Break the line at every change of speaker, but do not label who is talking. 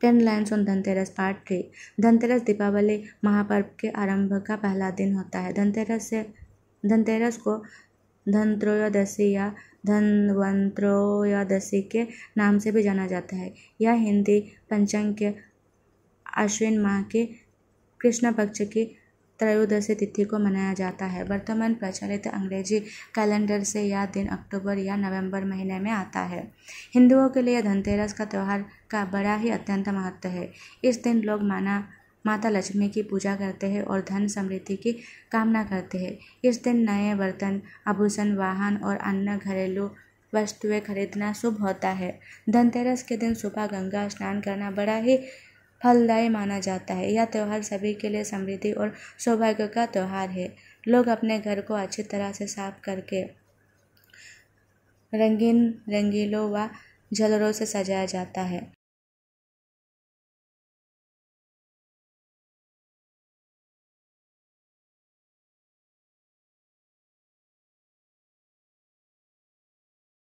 ten lines on Dhanteras part three Dhanteras Deepawali महापर्व के आरंभ का पहला दिन होता है धनतेरस से धनतेरस को धनत्रयोदशी या धनवंत्रयोदशी के नाम से भी जाना जाता है यह हिंदी पंचांग के अश्विन माह के कृष्ण पक्ष की त्रयोदशी तिथि को मनाया जाता है वर्तमान प्रचलित अंग्रेजी कैलेंडर से यह दिन अक्टूबर या नवंबर महीने में आता है हिंदुओं के लिए धनतेरस का त्यौहार का बड़ा ही अत्यंत महत्व है इस दिन लोग माना माता लक्ष्मी की पूजा करते हैं और धन समृद्धि की कामना करते हैं इस दिन नए बर्तन आभूषण वाहन और अन्य घरेलू वस्तुएं खरीदना शुभ होता है धनतेरस के दिन सुबह गंगा स्नान करना बड़ा ही फलदायी माना जाता है यह त्यौहार सभी के लिए समृद्धि और सौभाग्य का त्यौहार है लोग अपने घर को अच्छी तरह से साफ करके रंगीन रंगीलों व झलरों से सजाया जाता
है